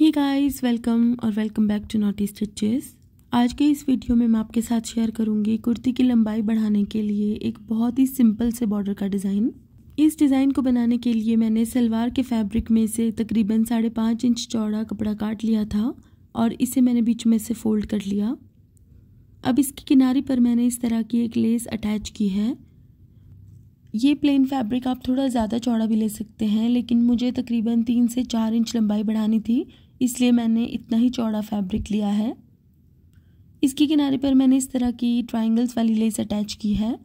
ये guys welcome और welcome back to knot stitches आज के इस वीडियो में मैं आपके साथ शेयर करूंगी कुर्ती की लंबाई बढ़ाने के लिए एक बहुत ही सिंपल से बॉर्डर का डिज़ाइन इस डिज़ाइन को बनाने के लिए मैंने सलवार के फैब्रिक में से तकरीबन साढ़े पाँच इंच चौड़ा कपड़ा काट लिया था और इसे मैंने बीच में से फोल्ड कर लिया अब इसकी किनारे पर मैंने इस तरह की एक लेस अटैच की है ये प्लेन फैब्रिक आप थोड़ा ज़्यादा चौड़ा भी ले सकते हैं लेकिन मुझे तकरीबन तीन से चार इंच लंबाई बढ़ानी थी इसलिए मैंने इतना ही चौड़ा फैब्रिक लिया है इसके किनारे पर मैंने इस तरह की ट्राइंगल्स वाली लेस अटैच की है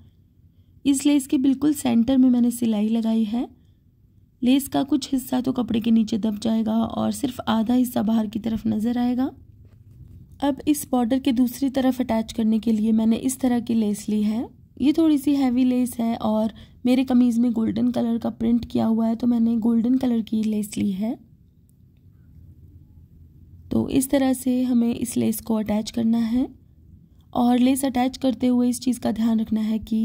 इस लेस के बिल्कुल सेंटर में मैंने सिलाई लगाई है लेस का कुछ हिस्सा तो कपड़े के नीचे दब जाएगा और सिर्फ आधा हिस्सा बाहर की तरफ नज़र आएगा अब इस बॉर्डर के दूसरी तरफ अटैच करने के लिए मैंने इस तरह की लेस ली है ये थोड़ी सी हैवी लेस है और मेरे कमीज़ में गोल्डन कलर का प्रिंट किया हुआ है तो मैंने गोल्डन कलर की लेस ली है तो इस तरह से हमें इस लेस को अटैच करना है और लेस अटैच करते हुए इस चीज़ का ध्यान रखना है कि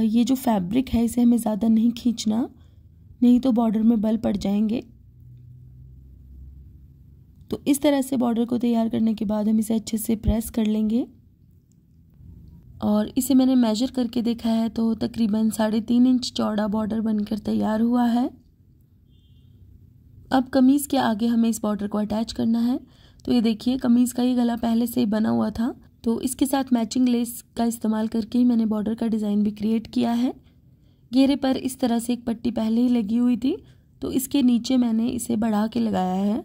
ये जो फैब्रिक है इसे हमें ज़्यादा नहीं खींचना नहीं तो बॉर्डर में बल पड़ जाएंगे तो इस तरह से बॉर्डर को तैयार करने के बाद हम इसे अच्छे से प्रेस कर लेंगे और इसे मैंने मेजर करके देखा है तो तकरीबन साढ़े तीन इंच चौड़ा बॉर्डर बनकर तैयार हुआ है अब कमीज़ के आगे हमें इस बॉर्डर को अटैच करना है तो ये देखिए कमीज़ का ये गला पहले से ही बना हुआ था तो इसके साथ मैचिंग लेस का इस्तेमाल करके ही मैंने बॉर्डर का डिज़ाइन भी क्रिएट किया है घेरे पर इस तरह से एक पट्टी पहले ही लगी हुई थी तो इसके नीचे मैंने इसे बढ़ा के लगाया है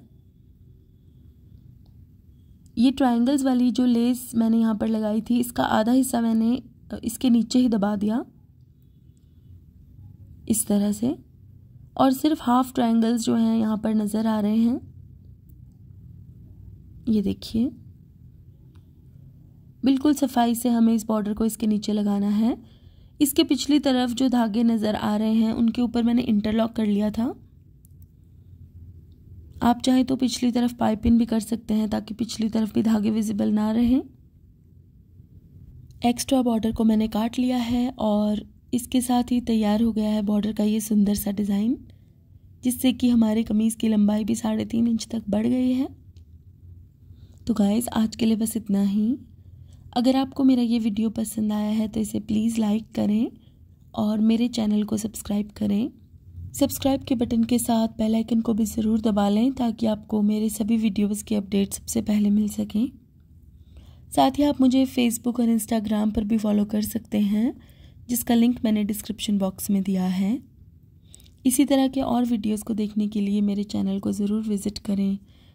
ये ट्रायंगल्स वाली जो लेस मैंने यहाँ पर लगाई थी इसका आधा हिस्सा मैंने इसके नीचे ही दबा दिया इस तरह से और सिर्फ हाफ ट्रायंगल्स जो हैं यहाँ पर नज़र आ रहे हैं ये देखिए बिल्कुल सफाई से हमें इस बॉर्डर को इसके नीचे लगाना है इसके पिछली तरफ जो धागे नज़र आ रहे हैं उनके ऊपर मैंने इंटरलॉक कर लिया था आप चाहें तो पिछली तरफ पाइपिंग भी कर सकते हैं ताकि पिछली तरफ भी धागे विजिबल ना रहें एक्स्ट्रा बॉर्डर को मैंने काट लिया है और इसके साथ ही तैयार हो गया है बॉर्डर का ये सुंदर सा डिज़ाइन जिससे कि हमारे कमीज़ की लंबाई भी साढ़े तीन इंच तक बढ़ गई है तो गाइज़ आज के लिए बस इतना ही अगर आपको मेरा ये वीडियो पसंद आया है तो इसे प्लीज़ लाइक करें और मेरे चैनल को सब्सक्राइब करें सब्सक्राइब के बटन के साथ बेल आइकन को भी ज़रूर दबा लें ताकि आपको मेरे सभी वीडियोस के अपडेट सबसे पहले मिल सकें साथ ही आप मुझे फेसबुक और इंस्टाग्राम पर भी फॉलो कर सकते हैं जिसका लिंक मैंने डिस्क्रिप्शन बॉक्स में दिया है इसी तरह के और वीडियोज़ को देखने के लिए मेरे चैनल को ज़रूर विज़िट करें